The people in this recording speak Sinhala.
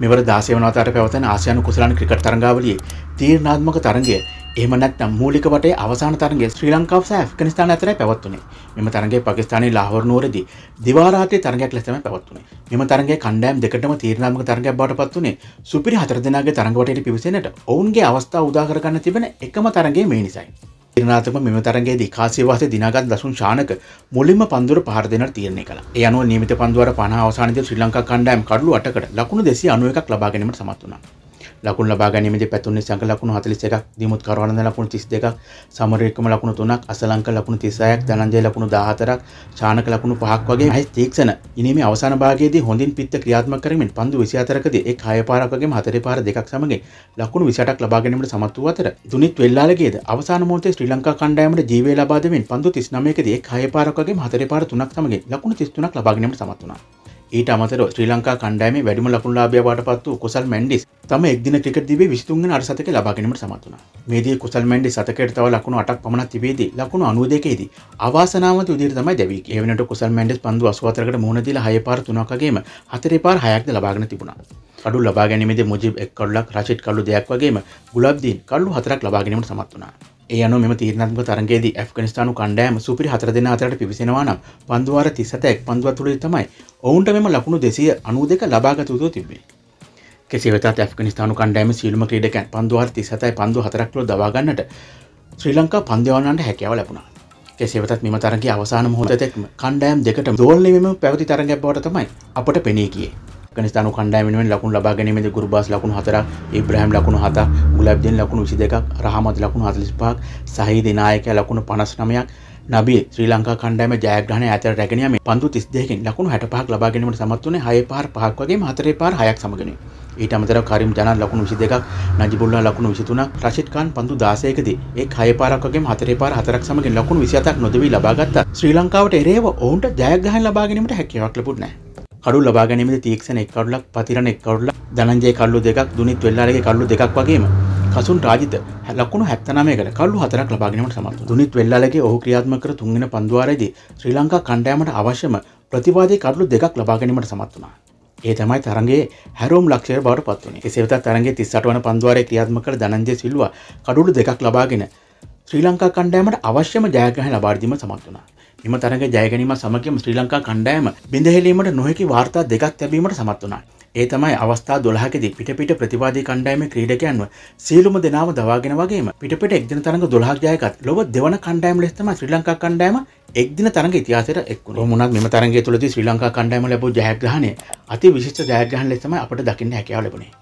මෙවර 16 වන වතාවට පැවතෙන ආසියානු කුසලාන ක්‍රිකට් තරඟාවලියේ තීරණාත්මක තරඟය එහෙම නැත්නම් මූලික වටේ අවසාන තරඟය ශ්‍රී ලංකාව සහ ඇෆ්ගනිස්තාන අතරයි පැවැත්වුණේ. මෙම තරඟය පාකිස්තානයේ ලාහෝර් නුවරදී දිවා රාත්‍රී තරඟයක් ලෙස තමයි පැවැත්වුණේ. මෙම තරඟයේ කණ්ඩායම් දෙකටම තීරණාත්මක තරඟයක් බවට පත් වුණේ සුපිරි හතර දෙනාගේ තරඟ වටේට පිවිසෙන්නට ඔවුන්ගේ අවස්ථාව උදා කරගන්න තිබෙන එකම තරඟය මේ නිසයි. දිනාතම මෙම තරගයේදී කාසිය වාසේ දිනාගත් දසුන් ශානක මුලින්ම පන්දුර පහර දෙන්නට තීරණය කළා. ඒ අනුව නියමිත පන්දුවර 50 අවසානයේදී ශ්‍රී ලංකා කණ්ඩායම කඩලු 8කට ලකුණු 291ක් ලබා ගැනීමට සමත් වුණා. ලකුණ ලබා ගැනීමේ පැතුන්නේ සංක ලකුණු 41ක් දිමුත් කරවලඳ ලකුණු 32ක් සමරේකම ලකුණු 3ක් අසලංක ලකුණු 36ක් ධනංජය ලකුණු 14ක් ශානක ලකුණු 5ක් වගේ හයි තීක්ෂණ ඉනිමේ අවසාන භාගයේදී හොඳින් පිත්ත ක්‍රියාත්මක කරමින් පන්දු 24කදී එක් හය පාරක් වගේම හතරේ පාර දෙකක් සමගින් ලකුණු 28ක් ලබා ගැනීමට සමත් වූ අතර දුනිත් වෙල්ලාලගේද අවසාන මොහොතේ ශ්‍රී ලංකා කණ්ඩායමට ජීවය ලබා දෙමින් පන්දු 39කදී එක් හය පාරක් වගේම හතරේ පාර තුනක් සමගින් ලකුණු 33ක් ලබා ගැනීමට සමත් වුණා ඊට අමතර ශ්‍රී ලංකා කණ්ඩායමේ වැඩිම ලකුණු ලාභියා බවට පත් වූ කුසල් මැන්ඩිස් තම එක්දින ක්‍රිකට් දිවේ 23 වෙනි අට සතකේ ලබා ගැනීමට සමත් වුණා. මේදී කුසල් මැන්ඩිස් සතකයට තව ලකුණු 8ක් පමණක් තිබේදී ලකුණු 92 දී අවාසනාවන්ත විදිහට තමයි දැවී ගියේ. ඒ වෙනකොට කුසල් මැන්ඩිස් පන්දු 84කට මුහුණ දීලා 6 පාර 3ක් වගේම 4 පාර 6ක්ද ලබාගෙන තිබුණා. කඩු ලබා ගැනීමේ මුජිබ් එක් කඩුලක් රචිත් කල්ලු දෙයක් වගේම ගුලබ්දීන් කල්ලු හතරක් ලබා ගැනීමට සමත් වුණා. ඒ අනුව මෙම තීරණාත්මක තරගයේදී ඇෆ්ගනිස්තානු කණ්ඩායම සුපිරි හතර දෙනා අතරට පිවිසෙනවා නම් පන්දුවාර 37 එක් පන්දුවක් තුලදී තමයි ඔවුන්ට මෙම ලකුණු 292 ලබාගත යුතු තිබුණේ. කෙසේ වෙතත් ඇෆ්ගනිස්තානු කණ්ඩායම සියලුම ක්‍රීඩකයන් පන්දුවාර 37යි පන්දු හතරක් තුල දබා ගන්නට ශ්‍රී ලංකා පන්දු හැකියාව ලැබුණා. කෙසේ වෙතත් මෙම තරගයේ අවසාන මොහොතේදී කණ්ඩායම් දෙකට දෝලණය වීම පැවති තරගයක් බවට තමයි අපට පෙනී ගියේ. ෆගනිස්ාන කණ්ඩෑමෙන් ලකුණ ලබා ගැනීමද ගුරුබාස් ලකුණු හතරක් ඉබ්‍රහම් ලකුණු හතක් ගුලබ්දෙන් ලකුණු විසි දෙකක් රහමද ලකුණු හතලිස් පහක් සහිද නායක ලකුණු පනස් නමයක් නබිය ශ්‍රී ලංකා කණ්ඩෑම ජයග්‍රහණ ඇතර රැගෙනීම පන්දු තිස් දෙකෙන් ලකුණු හැට පහක් ලබා ගැනීමට සමත් වුණේ හය පාර පහක් වගේ හතරේ පාර හයක් සමගනේ ඊට අමතරව කරිම් ජනන් ලකුණු 22ක් නජිබුල්ලා ලකුණු 23ක් රෂිද් ඛාන් පන්දු 16කදී ඒ කය පාරක් වගේම හතරේ පාර හතරක් සමගින් ලකුණු 27ක් නොදෙවි ලබා ගත්තා ශ්‍රී ලංකාවට එරෙහිව ඔවුන්ට ජයග්‍රහණ ලබා ගැනීමට හැකියාවක් ලැබුණේ නැහැ කඩු ලබා ගැනීමද තීක්ෂණ එක් කඩුලක් පතිරණ එක් කඩුලක් ධනංජය කඩු දෙකක් දුනිත් වෙල්ලාරගේ කඩු දෙකක් වගේම කසුන් රාජිත ලකුණු 79කට කඩු හතරක් ලබා ගැනීමට සමත් දුනිත් වෙල්ලාරගේ ඔහු ක්‍රියාත්මක කර තුන්වෙනි පන්දුවාරයේදී ශ්‍රී ලංකා කණ්ඩායමට අවශ්‍යම ප්‍රතිවාදී කඩු දෙකක් ලබා ගැනීමට සමත් වුණා. ඒ තමයි තරගේ හැරෝම් ලක්ෂය බවට පත් වුණේ. එසේ වෙතත් තරගේ 38 වන පන්දුවාරයේ ක්‍රියාත්මක කළ ධනංජය සිල්වා කඩුළු දෙකක් ලබාගෙන ශ්‍රී ලංකා කණ්ඩායමට අවශ්‍යම ජයග්‍රහණ ලබා දීම සමත් වුණා. එම තරග ජයගැනීම සමගම ශ්‍රී ලංකා කණ්ඩායම බිඳහෙලීමට නොහැකි වාර්තා දෙකක් තැබීමට සමත් වුණා. ඒ තමයි අවස්ථා 12කදී පිටපිට ප්‍රතිවාදී කණ්ඩායමේ ක්‍රීඩකයන්ව සියලුම දෙනාම දවාගෙන වගේම පිටපිට එක්දින තරඟ 12ක් ජයගත් ලොව දෙවන කණ්ඩායම ලෙස තමයි ශ්‍රී ලංකා කණ්ඩායම එක්දින තරඟ ඉතිහාසයට එක් වුණා. මොනවාත් මෙම තරඟය තුළදී ශ්‍රී ලංකා කණ්ඩායම ලැබූ ජයග්‍රහණය අති විශිෂ්ට ජයග්‍රහණ ලෙස තමයි අපට දකින්න හැකියාව ලැබුණේ.